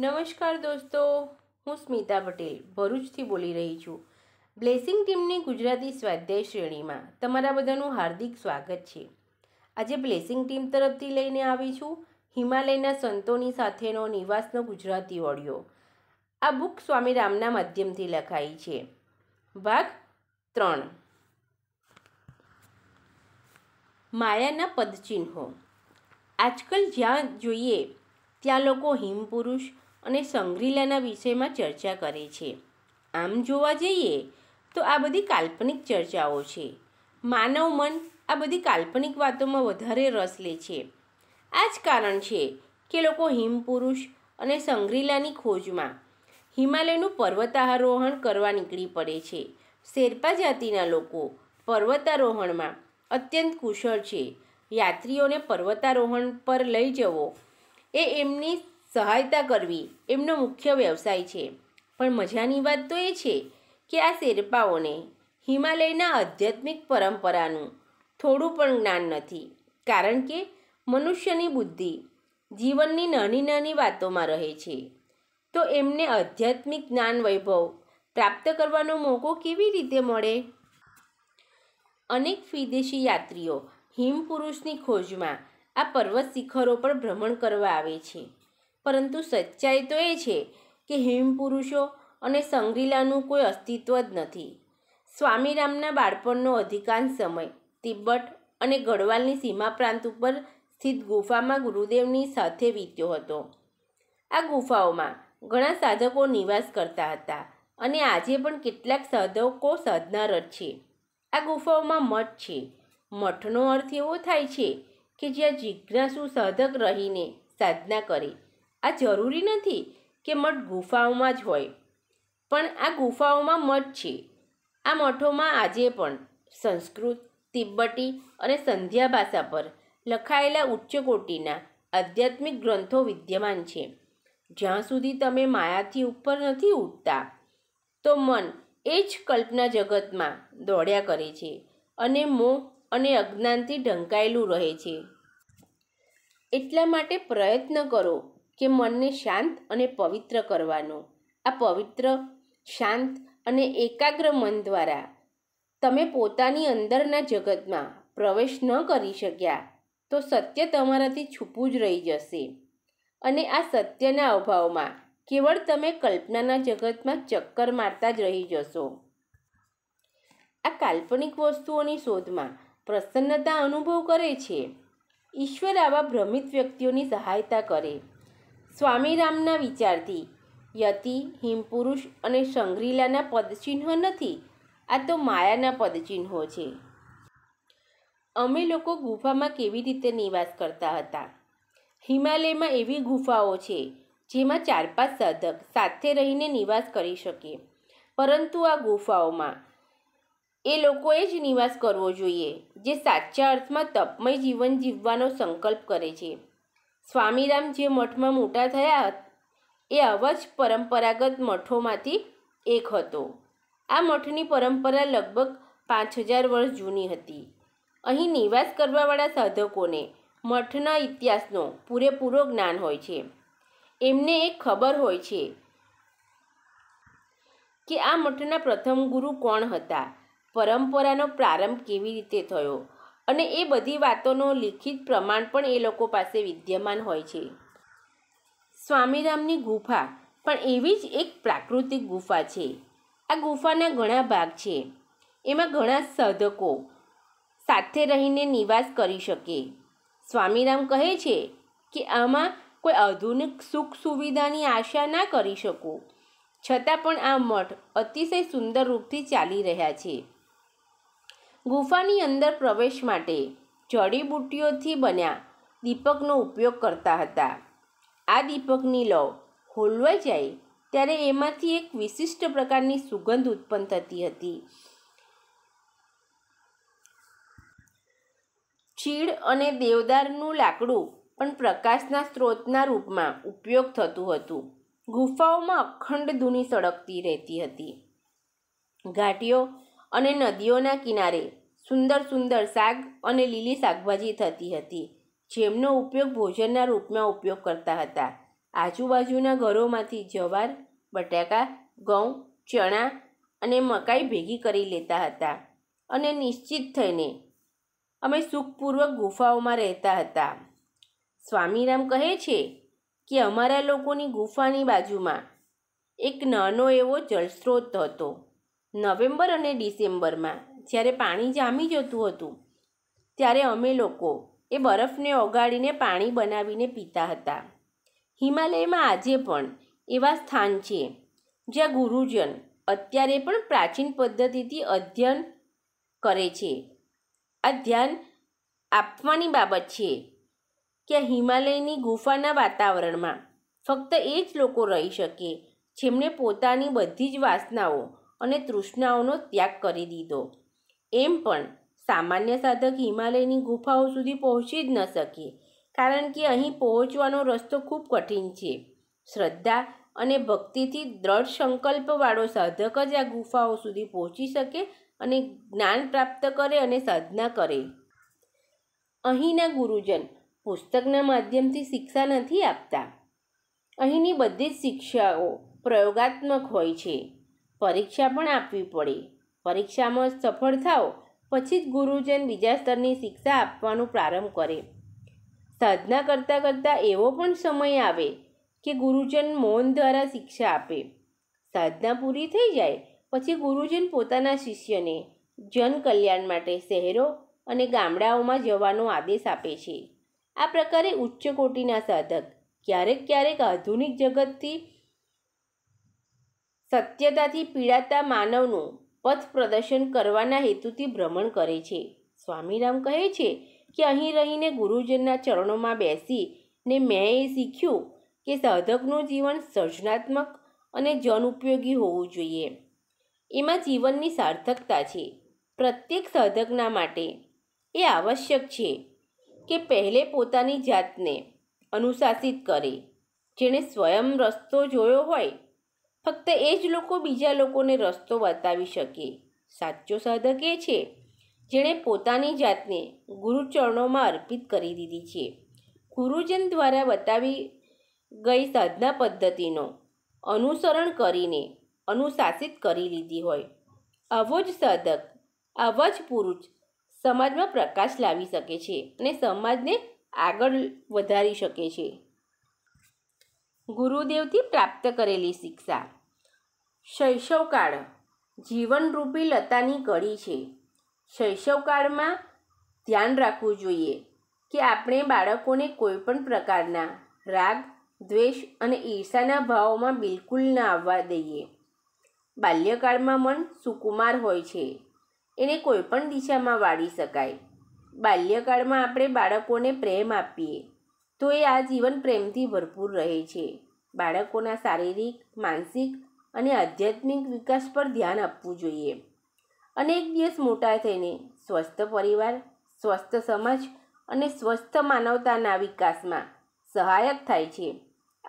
નમસ્કાર દોસ્તો હું સ્મિતા પટેલ ભરૂચથી બોલી રહી છું બ્લેસિંગ ટીમની ગુજરાતી સ્વાધ્યાય શ્રેણીમાં તમારા બધાનું હાર્દિક સ્વાગત છે આજે બ્લેસિંગ ટીમ તરફથી લઈને આવી છું હિમાલયના સંતોની સાથેનો નિવાસનો ગુજરાતી ઓડિયો આ બુક સ્વામી રામના માધ્યમથી લખાઈ છે ભાગ ત્રણ માયાના પદચિહ્નો આજકાલ જ્યાં જોઈએ ત્યાં લોકો હિમપુરુષ અને સંગ્રીલાના વિષયમાં ચર્ચા કરે છે આમ જોવા જઈએ તો આ બધી કાલ્પનિક ચર્ચાઓ છે માનવ મન આ બધી કાલ્પનિક વાતોમાં વધારે રસ લે છે આ જ કારણ છે કે લોકો હિમપુરુષ અને સંગ્રીલાની ખોજમાં હિમાલયનું પર્વતારોહણ કરવા નીકળી પડે છે શેરપા જાતિના લોકો પર્વતારોહણમાં અત્યંત કુશળ છે યાત્રીઓને પર્વતારોહણ પર લઈ જવો એ એમની સહાયતા કરવી એમનો મુખ્ય વ્યવસાય છે પણ મજાની વાત તો એ છે કે આ શેરપાઓને હિમાલયના આધ્યાત્મિક પરંપરાનું થોડું પણ જ્ઞાન નથી કારણ કે મનુષ્યની બુદ્ધિ જીવનની નાની નાની વાતોમાં રહે છે તો એમને આધ્યાત્મિક જ્ઞાન વૈભવ પ્રાપ્ત કરવાનો મોકો કેવી રીતે મળે અનેક વિદેશી યાત્રીઓ હિમપુરુષની ખોજમાં આ પર્વત શિખરો પર ભ્રમણ કરવા આવે છે પરંતુ સચ્ચાઈ તો એ છે કે હિમપુરુષો અને સંગ્રીલાનું કોઈ અસ્તિત્વ જ નથી સ્વામીરામના બાળપણનો અધિકાંશ સમય તિબ્બત અને ગઢવાલની સીમા પ્રાંત ઉપર સ્થિત ગુફામાં ગુરુદેવની સાથે વીત્યો હતો આ ગુફાઓમાં ઘણા સાધકો નિવાસ કરતા હતા અને આજે પણ કેટલાક સાધકો સાધનાર જ છે આ ગુફાઓમાં મઠ છે મઠનો અર્થ એવો થાય છે કે જ્યાં જિજ્ઞાસુ સાધક રહીને સાધના કરે આ જરૂરી નથી કે મઠ ગુફાઓમાં જ હોય પણ આ ગુફાઓમાં મઠ છે આ મઠોમાં આજે પણ સંસ્કૃત તિબ્બતી અને સંધ્યા ભાષા પર લખાયેલા ઉચ્ચ કોટીના આધ્યાત્મિક ગ્રંથો વિદ્યમાન છે જ્યાં સુધી તમે માયાથી ઉપર નથી ઉઠતા તો મન એ જ કલ્પના જગતમાં દોડ્યા કરે છે અને મોહ અને અજ્ઞાનથી ઢંકાયેલું રહે છે એટલા માટે પ્રયત્ન કરો કે મનને શાંત અને પવિત્ર કરવાનો આ પવિત્ર શાંત અને એકાગ્ર મન દ્વારા તમે પોતાની અંદરના જગતમાં પ્રવેશ ન કરી શક્યા તો સત્ય તમારાથી છૂપું જ રહી જશે અને આ સત્યના અભાવમાં કેવળ તમે કલ્પનાના જગતમાં ચક્કર મારતા જ રહી જશો આ કાલ્પનિક વસ્તુઓની શોધમાં પ્રસન્નતા અનુભવ કરે છે ઈશ્વર આવા ભ્રમિત વ્યક્તિઓની સહાયતા કરે સ્વામીરામના વિચારથી યતિ હિમપુરુષ અને સંઘરીલાના પદચિહ્નો નથી આ તો માયાના પદચિહ્નો છે અમે લોકો ગુફામાં કેવી રીતે નિવાસ કરતા હતા હિમાલયમાં એવી ગુફાઓ છે જેમાં ચાર પાંચ સાધક સાથે રહીને નિવાસ કરી શકે પરંતુ આ ગુફાઓમાં એ લોકોએ જ નિવાસ કરવો જોઈએ જે સાચા અર્થમાં તપમય જીવન જીવવાનો સંકલ્પ કરે છે સ્વામીરામ જે મઠમાં મોટા થયા એ આવા જ પરંપરાગત મઠોમાંથી એક હતો આ મઠની પરંપરા લગભગ પાંચ હજાર વર્ષ જૂની હતી અહીં નિવાસ કરવાવાળા સાધકોને મઠના ઇતિહાસનો પૂરેપૂરો જ્ઞાન હોય છે એમને એક ખબર હોય છે કે આ મઠના પ્રથમ ગુરુ કોણ હતા પરંપરાનો પ્રારંભ કેવી રીતે થયો અને એ બધી વાતોનો લિખિત પ્રમાણ પણ એ લોકો પાસે વિદ્યમાન હોય છે સ્વામીરામની ગુફા પણ એવી જ એક પ્રાકૃતિક ગુફા છે આ ગુફાના ઘણા ભાગ છે એમાં ઘણા સાધકો સાથે રહીને નિવાસ કરી શકે સ્વામીરામ કહે છે કે આમાં કોઈ આધુનિક સુખ સુવિધાની આશા ના કરી શકો છતાં પણ આ મઠ અતિશય સુંદર રૂપથી ચાલી રહ્યા છે ગુફાની અંદર પ્રવેશ માટે જડીબુટ્ટીઓથી બન્યા દીપકનો ઉપયોગ કરતા હતા આ દીપકની લવ હોલવાઈ જાય ત્યારે એમાંથી એક વિશિષ્ટ પ્રકારની સુગંધ ઉત્પન્ન થતી હતી ચીડ અને દેવદારનું લાકડું પણ પ્રકાશના સ્ત્રોતના રૂપમાં ઉપયોગ થતું હતું ગુફાઓમાં અખંડ ધૂની સળગતી રહેતી હતી ઘાટીઓ અને નદીઓના કિનારે સુંદર સુંદર શાક અને લીલી શાકભાજી થતી હતી જેમનો ઉપયોગ ભોજનના રૂપમાં ઉપયોગ કરતા હતા આજુબાજુના ઘરોમાંથી જવાર બટાકા ઘઉં ચણા અને મકાઈ ભેગી કરી લેતા હતા અને નિશ્ચિત થઈને અમે સુખપૂર્વક ગુફાઓમાં રહેતા હતા સ્વામીરામ કહે છે કે અમારા લોકોની ગુફાની બાજુમાં એક નાનો એવો જલસ્ત્રોત હતો નવેમ્બર અને ડિસેમ્બરમાં જ્યારે પાણી જામી જતું હતું ત્યારે અમે લોકો એ બરફને ઓગાળીને પાણી બનાવીને પીતા હતા હિમાલયમાં આજે પણ એવા સ્થાન છે જ્યાં ગુરુજન અત્યારે પણ પ્રાચીન પદ્ધતિથી અધ્યયન કરે છે આ ધ્યાન આપવાની બાબત છે કે હિમાલયની ગુફાના વાતાવરણમાં ફક્ત એ જ લોકો રહી શકે જેમણે પોતાની બધી જ વાસનાઓ અને તૃષ્ણાઓનો ત્યાગ કરી દીધો એમ પણ સામાન્ય સાધક હિમાલયની ગુફાઓ સુધી પહોંચી જ ન શકે કારણ કે અહીં પહોંચવાનો રસ્તો ખૂબ કઠિન છે શ્રદ્ધા અને ભક્તિથી દ્રઢ સંકલ્પવાળો સાધક જ આ ગુફાઓ સુધી પહોંચી શકે અને જ્ઞાન પ્રાપ્ત કરે અને સાધના કરે અહીંના ગુરુજન પુસ્તકના માધ્યમથી શિક્ષા નથી આપતા અહીંની બધી જ શિક્ષાઓ પ્રયોગાત્મક હોય છે પરીક્ષા પણ આપવી પડે પરીક્ષામાં સફળ થાઓ પછી જ ગુરુજન બીજા સ્તરની શિક્ષા આપવાનું પ્રારંભ કરે સાધના કરતાં કરતાં એવો પણ સમય આવે કે ગુરુજન મૌન દ્વારા શિક્ષા આપે સાધના પૂરી થઈ જાય પછી ગુરુજન પોતાના શિષ્યને જનકલ્યાણ માટે શહેરો અને ગામડાઓમાં જવાનો આદેશ આપે છે આ પ્રકારે ઉચ્ચ કોટીના સાધક ક્યારેક ક્યારેક આધુનિક જગતથી સત્યતાથી પીડાતા માનવનું પથ પ્રદર્શન કરવાના હેતુથી ભ્રમણ કરે છે સ્વામીરામ કહે છે કે અહીં રહીને ગુરુજનના ચરણોમાં બેસી ને મેં એ શીખ્યું કે સાધકનું જીવન સર્જનાત્મક અને જનઉપયોગી હોવું જોઈએ એમાં જીવનની સાર્થકતા છે પ્રત્યેક સાધકના માટે એ આવશ્યક છે કે પહેલે પોતાની જાતને અનુશાસિત કરે જેણે સ્વયં રસ્તો જોયો હોય ફક્ત એ જ લોકો બીજા લોકોને રસ્તો બતાવી શકે સાચો સાધક એ છે જેણે પોતાની જાતને ગુરુચરણોમાં અર્પિત કરી દીધી છે ગુરુજન દ્વારા બતાવી ગઈ સાધના પદ્ધતિનો અનુસરણ કરીને અનુશાસિત કરી લીધી હોય આવો જ સાધક આવો જ પુરુષ સમાજમાં પ્રકાશ લાવી શકે છે અને સમાજને આગળ વધારી શકે છે ગુરુદેવથી પ્રાપ્ત કરેલી શિક્ષા શૈશવકાળ જીવનરૂપી લતાની કડી છે શૈશવકાળમાં ધ્યાન રાખવું જોઈએ કે આપણે બાળકોને કોઈપણ પ્રકારના રાગ દ્વેષ અને ઈર્ષાના ભાવોમાં બિલકુલ ન આવવા દઈએ બાલ્યકાળમાં મન સુકુમાર હોય છે એને કોઈપણ દિશામાં વાળી શકાય બાલ્યકાળમાં આપણે બાળકોને પ્રેમ આપીએ તો એ આ જીવન પ્રેમથી ભરપૂર રહે છે બાળકોના શારીરિક માનસિક અને આધ્યાત્મિક વિકાસ પર ધ્યાન આપવું જોઈએ અનેક દિવસ મોટા થઈને સ્વસ્થ પરિવાર સ્વસ્થ સમાજ અને સ્વસ્થ માનવતાના વિકાસમાં સહાયક થાય છે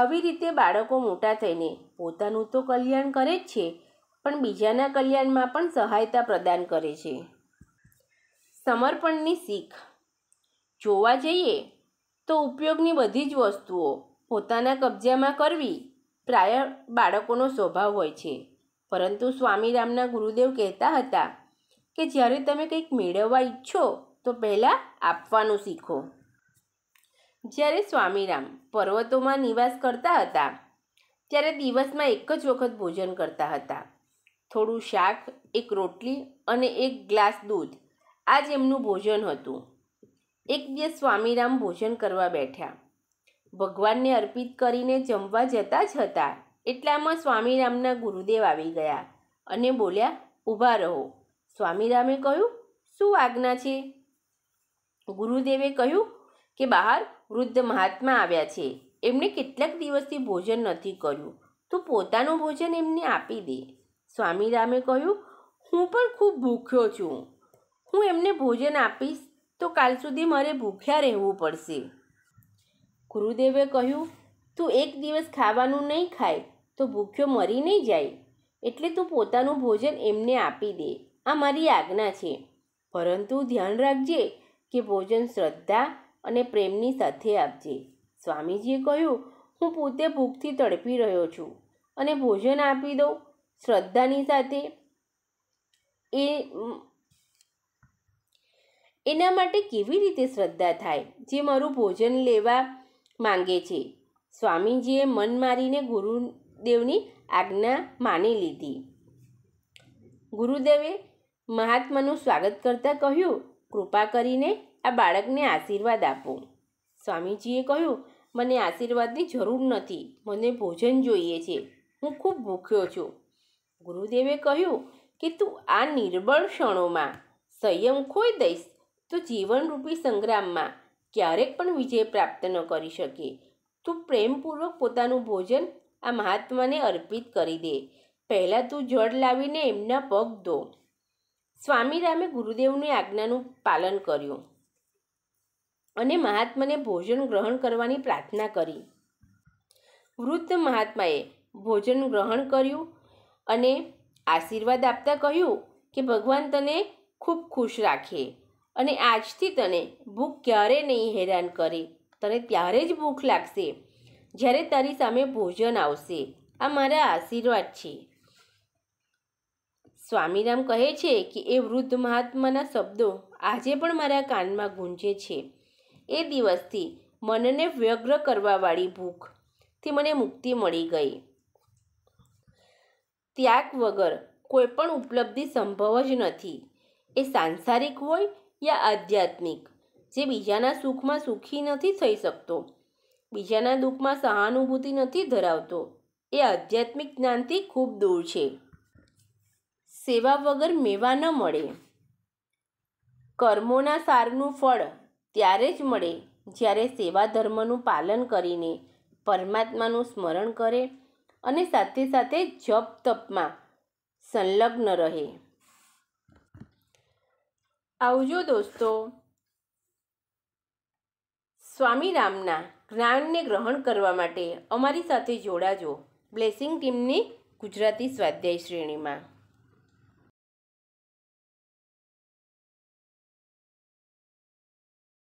આવી રીતે બાળકો મોટા થઈને પોતાનું તો કલ્યાણ કરે જ છે પણ બીજાના કલ્યાણમાં પણ સહાયતા પ્રદાન કરે છે સમર્પણની શીખ જોવા જઈએ તો ઉપયોગની બધી જ વસ્તુઓ પોતાના કબજામાં કરવી પ્રાય બાળકોનો સ્વભાવ હોય છે પરંતુ સ્વામી રામના ગુરુદેવ કહેતા હતા કે જ્યારે તમે કંઈક મેળવવા ઈચ્છો તો પહેલાં આપવાનું શીખો જ્યારે સ્વામીરામ પર્વતોમાં નિવાસ કરતા હતા ત્યારે દિવસમાં એક જ વખત ભોજન કરતા હતા થોડું શાક એક રોટલી અને એક ગ્લાસ દૂધ આ જ એમનું ભોજન હતું એક દિવસ સ્વામીરામ ભોજન કરવા બેઠ્યા ભગવાનને અર્પિત કરીને જમવા જતા જ હતા એટલામાં સ્વામીરામના ગુરુદેવ આવી ગયા અને બોલ્યા ઊભા રહો સ્વામીરામે કહ્યું શું આજ્ઞા છે ગુરુદેવે કહ્યું કે બહાર વૃદ્ધ મહાત્મા આવ્યા છે એમણે કેટલાક દિવસથી ભોજન નથી કર્યું તો પોતાનું ભોજન એમને આપી દે સ્વામીરામે કહ્યું હું પણ ખૂબ ભૂખ્યો છું હું એમને ભોજન આપીશ તો કાલ સુધી મારે ભૂખ્યા રહેવું પડશે ગુરુદેવે કહ્યું તું એક દિવસ ખાવાનું નહીં ખાય તો ભૂખ્યો મરી નહીં જાય એટલે તું પોતાનું ભોજન એમને આપી દે આ મારી આજ્ઞા છે પરંતુ ધ્યાન રાખજે કે ભોજન શ્રદ્ધા અને પ્રેમની સાથે આપજે સ્વામીજીએ કહ્યું હું પોતે ભૂખથી તડપી રહ્યો છું અને ભોજન આપી દઉં શ્રદ્ધાની સાથે એ એના માટે કેવી રીતે શ્રદ્ધા થાય જે મારું ભોજન લેવા માંગે છે સ્વામીજીએ મન મારીને ગુરુદેવની આજ્ઞા માની લીધી ગુરુદેવે મહાત્માનું સ્વાગત કરતાં કહ્યું કૃપા કરીને આ બાળકને આશીર્વાદ આપો સ્વામીજીએ કહ્યું મને આશીર્વાદની જરૂર નથી મને ભોજન જોઈએ છે હું ખૂબ ભૂખ્યો છું ગુરુદેવે કહ્યું કે તું આ નિર્બળ ક્ષણોમાં સંયમ ખોઈ દઈશ તો જીવનરૂપી સંગ્રામમાં ક્યારેક પણ વિજય પ્રાપ્ત ન કરી શકે તું પ્રેમપૂર્વક પોતાનું ભોજન આ મહાત્માને અર્પિત કરી દે પહેલાં તું જળ લાવીને એમના પગ દો સ્વામી રામે ગુરુદેવની આજ્ઞાનું પાલન કર્યું અને મહાત્માને ભોજન ગ્રહણ કરવાની પ્રાર્થના કરી વૃદ્ધ મહાત્માએ ભોજન ગ્રહણ કર્યું અને આશીર્વાદ આપતા કહ્યું કે ભગવાન તને ખૂબ ખુશ રાખે અને આજથી તને ભૂખ ક્યારે નહીં હેરાન કરે તને ત્યારે જ ભૂખ લાગશે જ્યારે તારી સામે ભોજન આવશે આ મારા આશીર્વાદ છે સ્વામીરામ કહે છે કે એ વૃદ્ધ મહાત્માના શબ્દો આજે પણ મારા કાનમાં ગુંજે છે એ દિવસથી મનને વ્યગ્ર કરવાવાળી ભૂખથી મને મુક્તિ મળી ગઈ ત્યાગ વગર કોઈ પણ ઉપલબ્ધિ સંભવ જ નથી એ સાંસારિક હોય યા આધ્યાત્મિક જે બીજાના સુખમાં સુખી નથી થઈ શકતો બીજાના દુઃખમાં સહાનુભૂતિ નથી ધરાવતો એ આધ્યાત્મિક જ્ઞાનથી ખૂબ દૂર છે સેવા વગર મેવા ન મળે કર્મોના સારનું ફળ ત્યારે જ મળે જ્યારે સેવા ધર્મનું પાલન કરીને પરમાત્માનું સ્મરણ કરે અને સાથે સાથે જપ તપમાં સંલગ્ન રહે આવજો દોસ્તો સ્વામી રામના જ્ઞાનને ગ્રહણ કરવા માટે અમારી સાથે જોડાજો બ્લેસિંગ ટીમની ગુજરાતી સ્વાધ્યાય શ્રેણીમાં